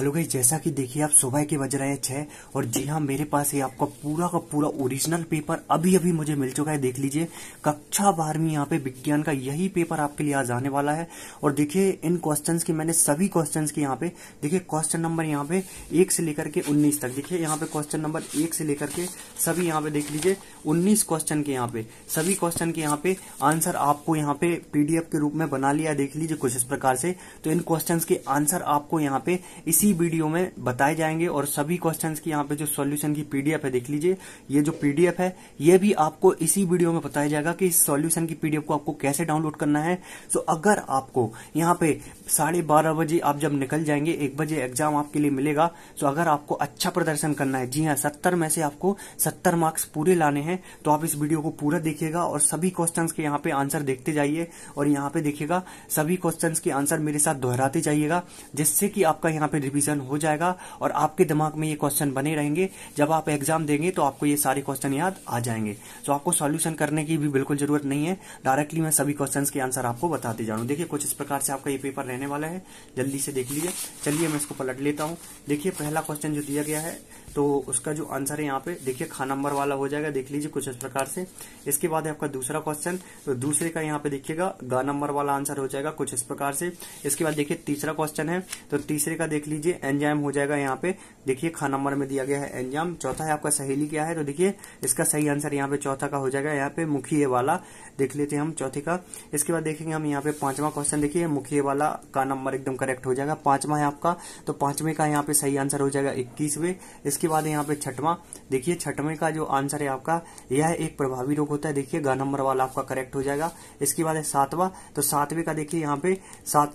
hello गई जैसा कि देखिए आप सुबह के बज रहे हैं छः और जी हाँ मेरे पास ये आपका पूरा का पूरा ओरिजिनल पेपर अभी अभी मुझे मिल चुका है देख लीजिए कक्षा बारहवीं यहाँ पे विज्ञान का यही पेपर आपके लिए आज आने वाला है और देखिए इन क्वेश्चन के मैंने सभी क्वेश्चन के यहाँ पे देखिए क्वेश्चन नंबर यहाँ पे एक से लेकर के उन्नीस तक देखिये यहाँ पे क्वेश्चन नंबर एक से लेकर के सभी यहाँ पे देख लीजिए उन्नीस क्वेश्चन के यहाँ पे सभी क्वेश्चन के यहाँ पे आंसर आपको यहाँ पे पीडीएफ के रूप में बना लिया देख लीजिए कुछ इस प्रकार से तो इन क्वेश्चन के आंसर आपको यहाँ पे इसी इसी वीडियो में बताए जाएंगे और सभी क्वेश्चन की यहाँ पे जो सोल्यूशन की पीडीएफ है देख लीजिए ये जो पीडीएफ है ये भी आपको इसी वीडियो में बताया जाएगा कि इस सॉल्यूशन की पीडीएफ को आपको कैसे डाउनलोड करना है सो तो अगर आपको यहाँ पे साढ़े बारह बजे आप जब निकल जाएंगे एक बजे एग्जाम आपके लिए मिलेगा सो तो अगर आपको अच्छा प्रदर्शन करना है जी हाँ सत्तर में से आपको सत्तर मार्क्स पूरे लाने हैं तो आप इस वीडियो को पूरा देखिएगा और सभी क्वेश्चन के यहाँ पे आंसर देखते जाइए और यहाँ पे देखिएगा सभी क्वेश्चन के आंसर मेरे साथ दोहराते जाइएगा जिससे कि आपका यहाँ पे रिविजन रिवीजन हो जाएगा और आपके दिमाग में ये क्वेश्चन बने रहेंगे जब आप एग्जाम देंगे तो आपको ये सारे क्वेश्चन याद आ जाएंगे तो आपको सॉल्यूशन करने की भी बिल्कुल जरूरत नहीं है डायरेक्टली मैं सभी क्वेश्चन के आंसर आपको बताते जा रहा हूँ देखिए कुछ इस प्रकार से आपका ये पेपर रहने वाला है जल्दी से देख लीजिए चलिए मैं इसको पलट लेता हूँ देखिए पहला क्वेश्चन जो दिया गया है तो उसका जो आंसर है यहाँ पे देखिए खा नंबर वाला हो जाएगा देख लीजिए कुछ इस प्रकार से इसके बाद है आपका दूसरा क्वेश्चन तो दूसरे का यहाँ पे देखिएगा गा नंबर वाला आंसर हो जाएगा कुछ इस प्रकार से इसके बाद देखिए तीसरा क्वेश्चन है तो तीसरे का देख लीजिए एंजाम हो जाएगा यहाँ पे देखिए खा नंबर में दिया गया है एंजाम चौथा है आपका सहेली क्या है तो देखिये इसका सही आंसर यहाँ पे चौथा का हो जाएगा यहाँ पे मुखिए वाला देख लेते हैं हम चौथे का इसके बाद देखेंगे हम यहाँ पे पांचवा क्वेश्चन देखिए मुखिए वाला का नंबर एकदम करेक्ट हो जाएगा पांचवा है आपका तो पांचवे का यहाँ पे सही आंसर हो जाएगा इक्कीसवे इसके इसके बाद यहाँ पे छठवा देखिए छठवें का जो आंसर है आपका यह एक प्रभावी रोग होता है देखिए गा नंबर वाला आपका करेक्ट हो जाएगा इसके बाद है सातवां तो सातवें का देखिए यहाँ पे सात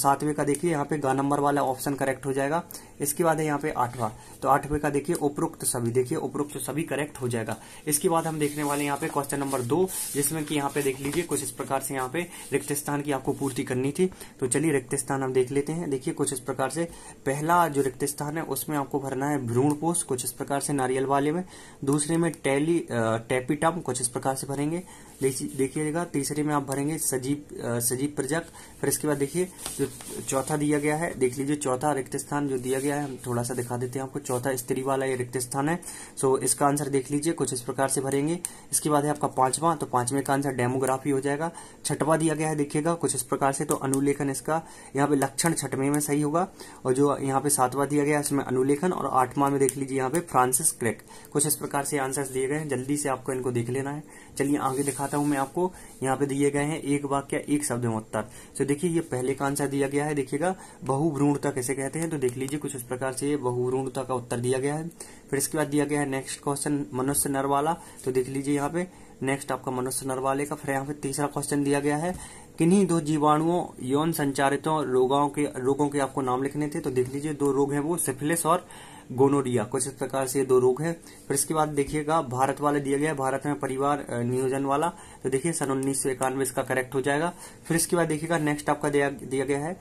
सातवें का देखिए यहाँ पे गा नंबर वाला ऑप्शन करेक्ट हो जाएगा इसके बाद है यहाँ पे आठवां तो आठवें का देखिए उपरोक्त सभी देखिए उपरोक्त सभी करेक्ट हो जाएगा इसके बाद हम देखने वाले यहाँ पे क्वेश्चन नंबर दो जिसमें कि यहाँ पे देख लीजिए कुछ इस प्रकार से यहाँ पे रिक्त स्थान की आपको पूर्ति करनी थी तो चलिए रिक्त स्थान हम देख लेते हैं देखिए कुछ इस प्रकार से पहला जो रिक्त स्थान है उसमें आपको भरना है भ्रूणपुर कुछ इस प्रकार से नारियल वाले में दूसरे में टेली टेपिटम कुछ इस प्रकार से भरेंगे देखिएगा तीसरे में आप भरेंगे सजीव सजीव प्रजक फिर इसके बाद देखिए जो चौथा दिया गया है देख लीजिए चौथा रिक्त स्थान जो दिया गया है हम थोड़ा सा दिखा देते हैं आपको चौथा स्त्री वाला ये रिक्त स्थान है सो इसका आंसर देख लीजिए कुछ इस प्रकार से भरेंगे इसके बाद है आपका पांचवा तो पांचवें का आंसर डेमोग्राफी हो जाएगा छठवा दिया गया है देखिएगा कुछ इस प्रकार से तो अनुलेखन इसका यहाँ पे लक्षण छठवें में सही होगा और जो यहाँ पे सातवा दिया गया है उसमें अनुलेखन और आठवां में देख लीजिए यहाँ पे फ्रांसिस क्रेक कुछ इस प्रकार से आंसर दिए गए हैं जल्दी से आपको इनको देख लेना है चलिए आगे दिखा दिखाता हूं मैं आपको यहाँ पे दिए गए हैं एक वाक्य एक शब्द में उत्तर तो देखिए ये पहले का आंसर दिया गया है देखिएगा बहुभ्रूणता कैसे कहते हैं तो देख लीजिए कुछ इस प्रकार से बहुभ्रूणता का उत्तर दिया गया है फिर इसके बाद दिया गया है नेक्स्ट क्वेश्चन मनुष्य नर वाला तो देख लीजिए यहाँ पे नेक्स्ट आपका मनुष्य नर वाले का फिर यहाँ पे तीसरा क्वेश्चन दिया गया है किन्हीं दो जीवाणुओं यौन संचारितों रोगों के रोगों के आपको नाम लिखने थे तो देख लीजिए दो रोग हैं वो सिफिलिस और गोनोडिया कुछ इस प्रकार से ये दो रोग है फिर इसके बाद देखिएगा भारत वाले दिया गया भारत में परिवार नियोजन वाला तो देखिए सन उन्नीस इसका करेक्ट हो जाएगा फिर इसके बाद देखिएगा नेक्स्ट आपका दिया गया है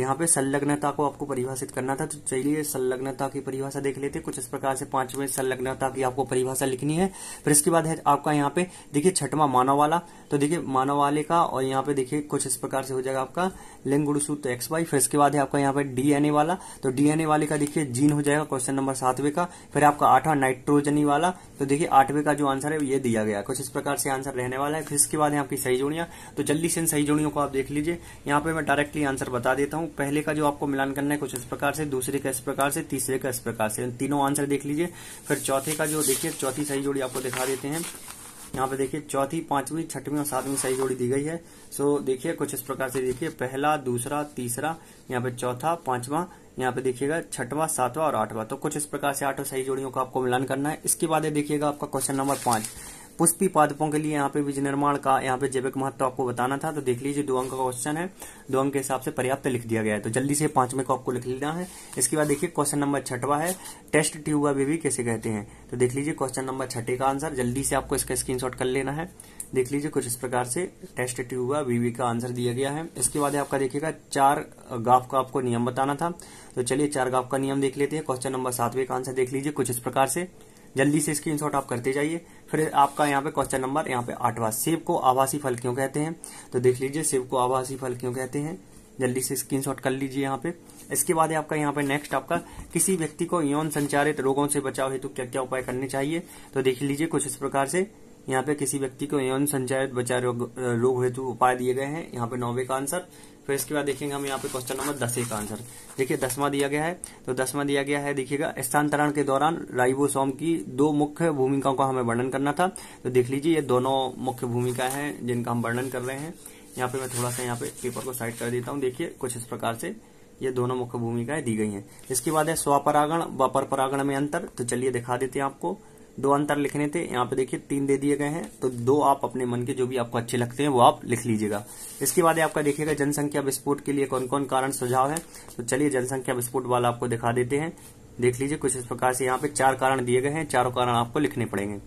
यहाँ पे संलग्नता को आपको परिभाषित करना था तो चलिए संलग्नता की परिभाषा देख लेते हैं कुछ इस प्रकार से पांचवें संलग्नता की आपको परिभाषा लिखनी है फिर इसके बाद है आपका यहाँ पे देखिए छठवा मानव वाला तो देखिए मानव वाले का और यहाँ पे देखिए कुछ इस प्रकार से हो जाएगा आपका लिंग गुणसूत्र एक्स वाई फिर इसके बाद है आपका यहाँ पे डीएनए वाला तो डीएनए वाले का देखिये जीन हो जाएगा क्वेश्चन नंबर सातवें का फिर आपका आठवां नाइट्रोजनी वाला तो देखिये आठवें का जो आंसर है ये दिया गया कुछ इस प्रकार से आंसर रहने वाला है फिर इसके बाद है आपकी सही जोड़ियां तो जल्दी से इन सही जोड़ियों को आप देख लीजिए यहाँ पे मैं डायरेक्टली आंसर बता देता हूँ हूँ पहले का जो आपको मिलान करना है कुछ इस प्रकार से दूसरे का इस प्रकार से तीसरे का इस प्रकार से तीनों आंसर देख लीजिए फिर चौथे का जो देखिए चौथी सही जोड़ी आपको दिखा देते हैं यहाँ पे देखिए चौथी पांचवी छठवीं और सातवीं सही जोड़ी दी गई है सो देखिए कुछ इस प्रकार से देखिए पहला दूसरा तीसरा यहाँ पे चौथा पांचवा यहाँ पे देखिएगा छठवा सातवा और आठवां तो कुछ इस प्रकार से आठों सही जोड़ियों का आपको मिलान करना है इसके बाद देखिएगा आपका क्वेश्चन नंबर पांच पुष्पी पादपों के लिए यहाँ पे बीज निर्माण का यहाँ पे जैविक महत्व आपको बताना था तो देख लीजिए दो अंक का क्वेश्चन है दो अंक के हिसाब से पर्याप्त लिख दिया गया है तो जल्दी से पांचवें को आपको लिख लेना है इसके बाद देखिए क्वेश्चन नंबर छठवा है टेस्ट ट्यूबा बेबी कैसे कहते हैं तो देख लीजिए क्वेश्चन नंबर छठे का आंसर जल्दी से आपको इसका स्क्रीन कर लेना है देख लीजिए कुछ इस प्रकार से टेस्ट ट्यूबा बीवी का आंसर दिया गया है इसके बाद आपका देखिएगा चार गाफ का आपको नियम बताना था तो चलिए चार गाफ का नियम देख लेते हैं क्वेश्चन नंबर सातवें का आंसर देख लीजिए कुछ इस प्रकार से जल्दी से स्क्रीन आप करते जाइए फिर आपका यहाँ पे क्वेश्चन नंबर यहाँ पे आठवा सेब को आवासीय फल क्यों कहते हैं तो देख लीजिए सेब को आवासीय फल क्यों कहते हैं जल्दी से स्क्रीनशॉट कर लीजिए यहाँ पे इसके बाद आपका यहाँ पे नेक्स्ट आपका किसी व्यक्ति को यौन संचारित रोगों से बचाव हेतु क्या क्या उपाय करने चाहिए तो देख लीजिए कुछ इस प्रकार से यहाँ पे किसी व्यक्ति को यौन संचारित बचाव रोग हेतु उपाय दिए गए हैं यहाँ पे नौवे का आंसर फिर इसके बाद देखेंगे हम यहाँ पे क्वेश्चन नंबर दस एक आंसर देखिए दसवा दिया गया है तो दसवा दिया गया है देखिएगा स्थानांतरण के दौरान राइबोसोम की दो मुख्य भूमिकाओं का हमें वर्णन करना था तो देख लीजिए ये दोनों मुख्य भूमिका है जिनका हम वर्णन कर रहे हैं यहाँ पे मैं थोड़ा सा यहाँ पे पेपर को साइड कर देता हूँ देखिये कुछ इस प्रकार से ये दोनों मुख्य भूमिकाएं दी गई हैं इसके बाद है स्वपरागण व परपरागण में अंतर तो चलिए दिखा देते हैं आपको दो अंतर लिखने थे यहाँ पे देखिए तीन दे दिए गए हैं तो दो आप अपने मन के जो भी आपको अच्छे लगते हैं वो आप लिख लीजिएगा इसके बाद आपका देखिएगा जनसंख्या विस्फोट के लिए कौन कौन कारण सुझाव है तो चलिए जनसंख्या विस्फोट वाला आपको दिखा देते हैं देख लीजिए कुछ इस प्रकार से यहाँ पे चार कारण दिए गए हैं चारों कारण आपको लिखने पड़ेंगे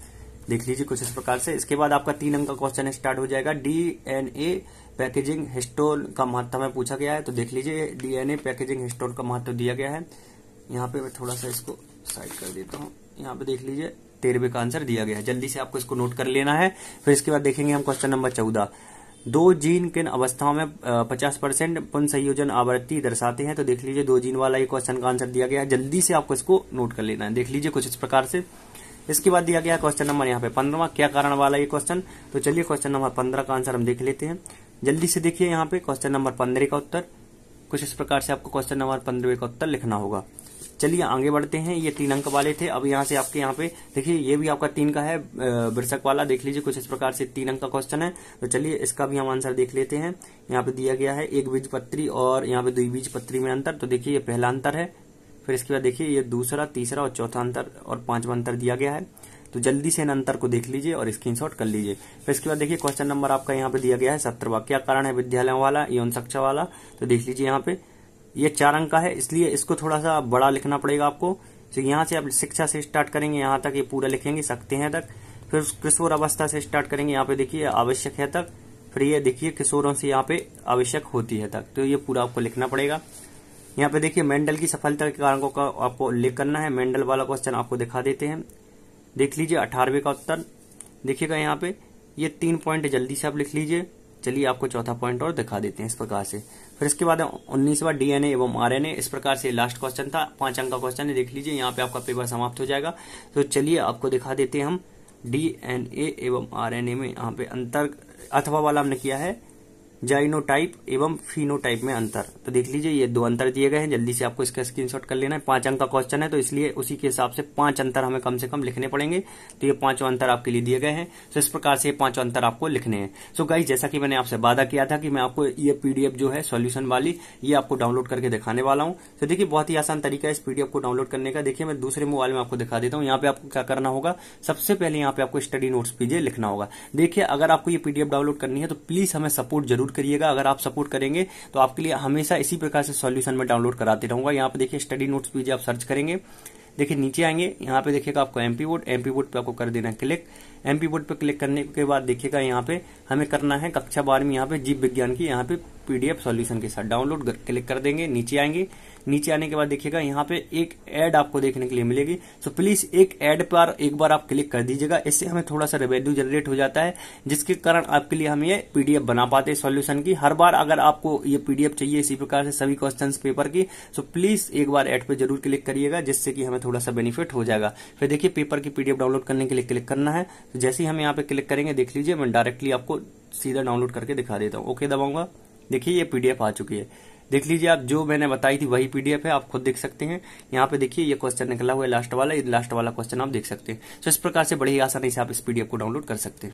देख लीजिए कुछ इस प्रकार से इसके बाद आपका तीन अंक का क्वेश्चन स्टार्ट हो जाएगा डीएनए पैकेजिंग हिस्टोर का महत्व में पूछा गया है तो देख लीजिए डीएनए पैकेजिंग हिस्टोर का महत्व दिया गया है यहाँ पे मैं थोड़ा सा इसको साइड कर देता हूँ यहाँ पे देख लीजिए तेरहवे का आंसर दिया गया है जल्दी से आपको इसको नोट कर लेना है फिर इसके बाद देखेंगे हम क्वेश्चन नंबर चौदह दो जीन किन अवस्थाओं में 50 परसेंट पुन संयोजन आवृत्ति दर्शाते हैं तो देख लीजिए दो जीन वाला ये क्वेश्चन का आंसर दिया गया है जल्दी से आपको इसको नोट कर लेना है देख लीजिए कुछ इस प्रकार से इसके बाद दिया गया क्वेश्चन नंबर यहाँ पे पंद्रवा क्या कारण वाला ये क्वेश्चन तो चलिए क्वेश्चन नंबर पंद्रह का आंसर हम देख लेते हैं जल्दी से देखिए यहाँ पे क्वेश्चन नंबर पंद्रह का उत्तर कुछ इस प्रकार से आपको क्वेश्चन नंबर पंद्रह का उत्तर लिखना होगा चलिए आगे बढ़ते हैं ये तीन अंक वाले थे अब यहाँ से आपके यहाँ पे देखिए ये भी आपका तीन का है बिरसक वाला देख लीजिए कुछ इस प्रकार से तीन अंक का क्वेश्चन है तो चलिए इसका भी हम आंसर देख लेते हैं यहाँ पे दिया गया है एक बीज पत्री और यहाँ पे दुई बीज पत्री में अंतर तो देखिये ये पहला अंतर है फिर इसके बाद देखिए ये दूसरा तीसरा और चौथा अंतर और पांचवा अंतर दिया गया है तो जल्दी से इन अंतर को देख लीजिए और शॉट कर लीजिए फिर इसके बाद देखिए क्वेश्चन नंबर आपका यहाँ पे दिया गया है सत्रवा क्या कारण है विद्यालय वाला यौन शिक्षा वाला तो देख लीजिए यहाँ पे ये चार अंक का है इसलिए इसको थोड़ा सा बड़ा लिखना पड़ेगा आपको तो यहाँ से आप शिक्षा से स्टार्ट करेंगे यहाँ तक ये पूरा लिखेंगे सकते हैं तक फिर किशोर अवस्था से स्टार्ट करेंगे यहाँ पे देखिए आवश्यक है तक फिर ये देखिए किशोरों से यहाँ पे आवश्यक होती है तक तो ये पूरा आपको लिखना पड़ेगा यहाँ पे देखिए मेंडल की सफलता के कारणों का आपको उल्लेख करना है मेंडल वाला क्वेश्चन आपको दिखा देते हैं देख लीजिए अठारहवे का उत्तर देखिएगा यहाँ पे ये तीन पॉइंट जल्दी से आप लिख लीजिए चलिए आपको चौथा पॉइंट और दिखा देते हैं इस प्रकार से फिर इसके बाद उन्नीसवा डीएनए एवं आरएनए इस प्रकार से लास्ट क्वेश्चन था पांच अंक का क्वेश्चन है देख लीजिए यहाँ पे आपका पेपर समाप्त हो जाएगा तो चलिए आपको दिखा देते हैं हम डीएनए एवं आरएनए में यहाँ पे अंतर अथवा वाला हमने किया है जाइनोटाइप एवं फिनोटाइप में अंतर तो देख लीजिए ये दो अंतर दिए गए हैं जल्दी से आपको इसका स्क्रीनशॉट कर लेना है पांच अंक का क्वेश्चन है तो इसलिए उसी के हिसाब से पांच अंतर हमें कम से कम लिखने पड़ेंगे तो ये पांचों अंतर आपके लिए दिए गए हैं तो इस प्रकार से ये पांचों अंतर आपको लिखने हैं सो गाई जैसा कि मैंने आपसे वादा किया था कि मैं आपको ये पीडीएफ जो है सोल्यूशन वाली ये आपको डाउनलोड करके दिखाने वाला हूँ तो देखिए बहुत ही आसान तरीका है इस पीडीएफ को डाउनलोड करने का देखिए मैं दूसरे मोबाइल में आपको दिखा देता हूँ यहाँ पे आपको क्या करना होगा सबसे पहले यहाँ पे आपको स्टडी नोट्स पीजिए लिखना होगा देखिए अगर आपको ये पीडीएफ डाउनलोड करनी है तो प्लीज हमें सपोर्ट जरूर करिएगा अगर आप सपोर्ट करेंगे तो आपके लिए हमेशा इसी प्रकार से सॉल्यूशन में डाउनलोड कराते रहूंगा यहाँ पे देखिए स्टडी नोट्स भी आप सर्च करेंगे देखिए नीचे आएंगे यहाँ पे देखिएगा आपको एमपी वोट एमपी वोट पे आपको कर देना है क्लिक एमपी वोट पे क्लिक करने के बाद देखिएगा यहाँ पे हमें करना है कक्षा बारहवीं यहाँ पे जीव विज्ञान की यहाँ पे पीडीएफ सॉल्यूशन के साथ डाउनलोड क्लिक कर देंगे नीचे आएंगे नीचे आने के बाद देखिएगा यहाँ पे एक एड आपको देखने के लिए मिलेगी सो प्लीज एक एड पर एक बार आप क्लिक कर दीजिएगा इससे हमें थोड़ा सा रेवेन्यू जनरेट हो जाता है जिसके कारण आपके लिए हम ये पीडीएफ बना पाते हैं सोल्यूशन की हर बार अगर आपको ये पीडीएफ चाहिए इसी प्रकार से सभी क्वेश्चन पेपर की सो प्लीज एक बार एड पर जरूर क्लिक करिएगा जिससे कि हमें थोड़ा सा बेनिफिट हो जाएगा फिर देखिए पेपर की पीडीएफ डाउनलोड करने के लिए क्लिक करना है तो जैसे ही हम यहाँ पे क्लिक करेंगे देख लीजिए मैं डायरेक्टली आपको सीधा डाउनलोड करके दिखा देता हूँ ओके दबाऊंगा देखिए ये पीडीएफ आ चुकी है देख लीजिए आप जो मैंने बताई थी वही पीडीएफ है आप खुद देख सकते हैं यहाँ पे देखिए ये क्वेश्चन निकला हुआ है लास्ट वाला लास्ट वाला क्वेश्चन आप देख सकते हैं तो इस प्रकार से बड़ी आसानी से आप इस पीडीएफ को डाउनलोड कर सकते हैं